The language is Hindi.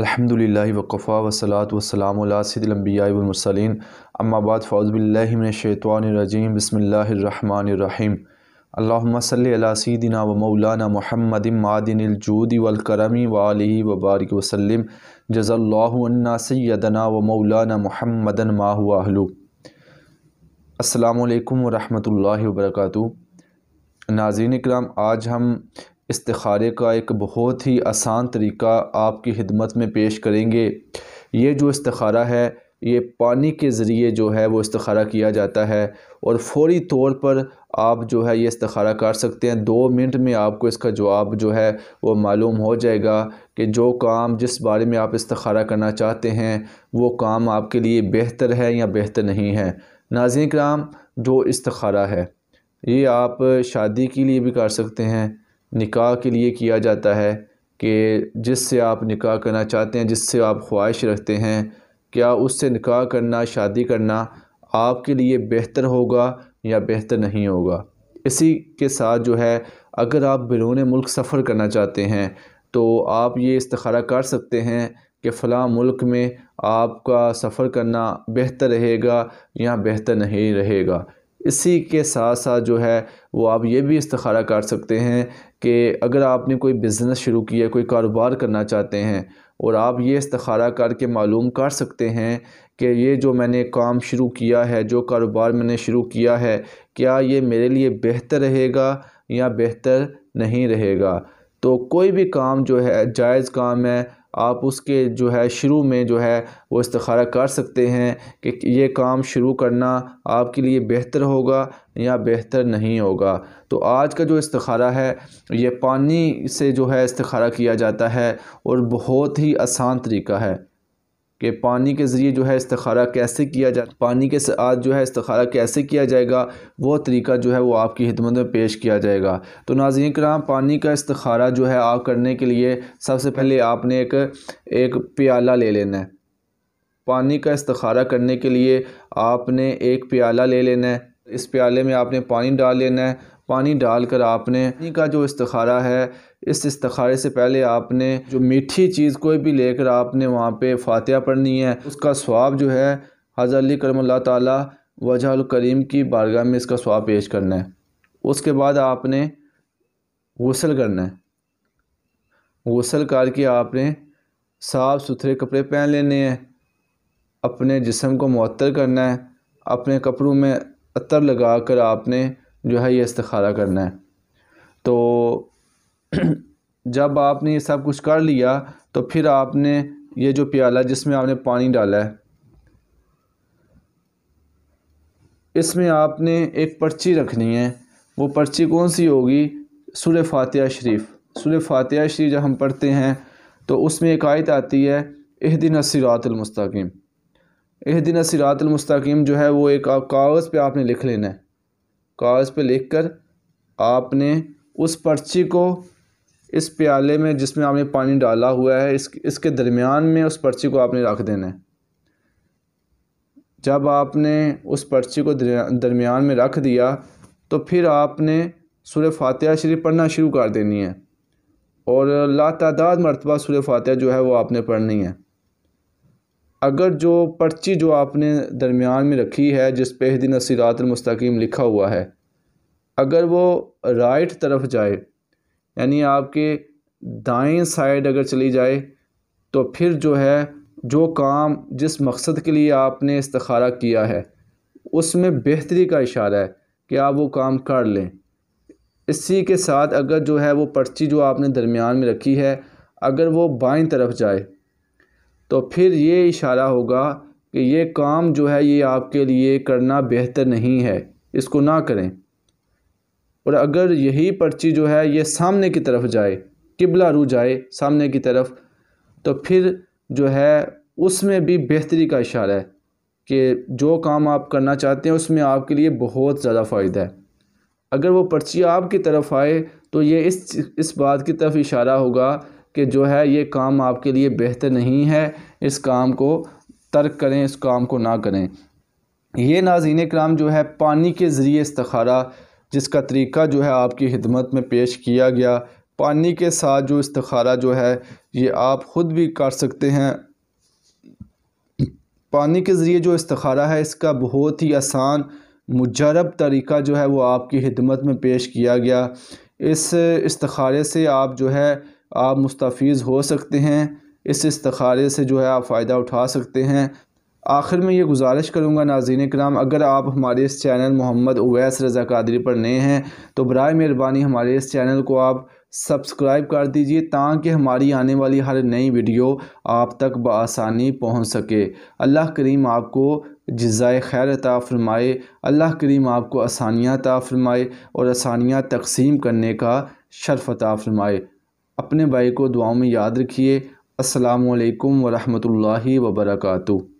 अल्हम्दुलिल्लाह वकफ़ा वसलात वसलाम सदिलम्बियामरसलिन अम्माबाद फ़ौज़बिल्लिमिनशैतवानरजीम बसमीम अल्लाम सदना व मौलाना महमद मादिनजूदी वलकरमी वाली वबारक वसलम जज़ल्ला सैदना व मौलाना महमदन माहलू अल्लाम वरहमल वर्का नाजीन कराम आज हम इस्तारे का एक बहुत ही आसान तरीका आपकी खिदमत में पेश करेंगे ये जो इस्तारा है ये पानी के ज़रिए जो है वो इस्तारा किया जाता है और फौरी तौर पर आप जो है ये इस्तारा कर सकते हैं दो मिनट में आपको इसका जवाब जो है वो मालूम हो जाएगा कि जो काम जिस बारे में आप इस्तारा करना चाहते हैं वो काम आपके लिए बेहतर है या बेहतर नहीं है नाजिन कराम जो इस्तारा है ये आप शादी के लिए भी कर सकते हैं निकाह के लिए किया जाता है कि जिससे आप निकाह करना चाहते हैं जिससे आप ख्वाहिश रखते हैं क्या उससे निकाह करना शादी करना आपके लिए बेहतर होगा या बेहतर नहीं होगा इसी के साथ जो है अगर आप बैरून मुल्क सफ़र करना चाहते हैं तो आप ये इस्तारा कर सकते हैं कि फ़लाँ मुल्क में आपका सफ़र करना बेहतर रहेगा या बेहतर नहीं रहेगा इसी के साथ साथ जो है वो आप ये भी इस्तारा कर सकते हैं कि अगर आपने कोई बिज़नेस शुरू किया कोई कारोबार करना चाहते हैं और आप ये इस्तारा करके मालूम कर सकते हैं कि ये जो मैंने काम शुरू किया है जो कारोबार मैंने शुरू किया है क्या ये मेरे लिए बेहतर रहेगा या बेहतर नहीं रहेगा तो कोई भी काम जो है जायज़ काम है आप उसके जो है शुरू में जो है वो इस्तारा कर सकते हैं कि ये काम शुरू करना आपके लिए बेहतर होगा या बेहतर नहीं होगा तो आज का जो इस्तारा है ये पानी से जो है इस्तारा किया जाता है और बहुत ही आसान तरीका है कि पानी के ज़रिए जो है इस्तारा कैसे किया जाए पानी के साथ जो है इस्तारा कैसे किया जाएगा वो तरीका जो है वो आपकी हिदमत में पेश किया जाएगा तो नाजीन कराम पानी का इस्तारा जो है आप करने के लिए सबसे पहले आपने एक एक प्याला ले लेना है पानी का इस्तारा करने के लिए आपने एक प्याला ले लेना है इस प्याले में आपने पानी डाल लेना है पानी डालकर आपने पानी का जो इस्तारा है इस इस्तारे से पहले आपने जो मीठी चीज़ कोई भी लेकर आपने वहाँ पे फातिहा पढ़नी है उसका स्वाब जो है हज़रली करम ताला वजह करीम की बारगाह में इसका स्वाब पेश करना है उसके बाद आपने गसल करना है गसल करके आपने साफ़ सुथरे कपड़े पहन लेने हैं अपने जिसम को मअतर करना है अपने कपड़ों में अतर लगा कर आपने जो है ये इस्तारा करना है तो जब आपने ये सब कुछ कर लिया तो फिर आपने ये जो प्याला जिसमें आपने पानी डाला है इसमें आपने एक पर्ची रखनी है वो पर्ची कौन सी होगी सुर फातह शरीफ सुर फातिया शरीफ जब हम पढ़ते हैं तो उसमें एक आयत आती है एह दिन सिरातमस्तकीम एह दिन सिरातमस्तकीम जो है वो एक कागज़ पे आपने लिख लेना है कागज़ पे लिखकर आपने उस पर्ची को इस प्याले में जिसमें आपने पानी डाला हुआ है इस इसके दरमियान में उस पर्ची को आपने रख देना है जब आपने उस पर्ची को दरमियान में रख दिया तो फिर आपने सूर्य फातह शरीफ पढ़ना शुरू कर देनी है और ला मरतबा सूर्य फातह जो है वो आपने पढ़नी है अगर जो पर्ची जो आपने दरमियान में रखी है जिस पे दिन सिरातमस्तकीम लिखा हुआ है अगर वो राइट तरफ जाए यानी आपके दाएं साइड अगर चली जाए तो फिर जो है जो काम जिस मकसद के लिए आपने इस्तखारा किया है उसमें बेहतरी का इशारा है कि आप वो काम कर लें इसी के साथ अगर जो है वो पर्ची जो आपने दरमियान में रखी है अगर वो बाएं तरफ जाए तो फिर ये इशारा होगा कि ये काम जो है ये आपके लिए करना बेहतर नहीं है इसको ना करें और अगर यही पर्ची जो है ये सामने की तरफ जाए किबला रू जाए सामने की तरफ तो फिर जो है उसमें भी बेहतरी का इशारा है कि जो काम आप करना चाहते हैं उसमें आपके लिए बहुत ज़्यादा फ़ायदा है अगर वो पर्ची आपकी तरफ आए तो ये इस इस बात की तरफ इशारा होगा कि जो है ये काम आपके लिए बेहतर नहीं है इस काम को तर्क करें इस काम को ना करें ये नाजीन कराम जो है पानी के ज़रिए इस्तारा जिसका तरीका जो है आपकी खिदमत में पेश किया गया पानी के साथ जो इस्तारा जो है ये आप ख़ुद भी कर सकते हैं पानी के ज़रिए जो इस्तारा है इसका बहुत ही आसान मुजरब तरीका जो है वो आपकी खिदमत में पेश किया गया इस इस्तारे से आप जो है आप मुस्तफ़ हो सकते हैं इस इस्तारे से जो है आप फ़ायदा उठा सकते हैं आखिर में ये गुजारिश करूँगा नाजीन कराम अगर आप हमारे इस चैनल मोहम्मद अवैस रज़ा कादरी पर नए हैं तो बर मेहरबानी हमारे इस चैनल को आप सब्सक्राइब कर दीजिए ताकि हमारी आने वाली हर नई वीडियो आप तक बसानी पहुँच सके अल्लाह करीम आपको जजाय खैर अता फ़रमाए अल्लाह करीम आपको आसानियाँ अता फ़रमाए और आसानियाँ तकसीम करने का शर्फ़ अता फ़रमाए अपने भाई को दुआओं में याद रखिए असलकम वरहमल वर्का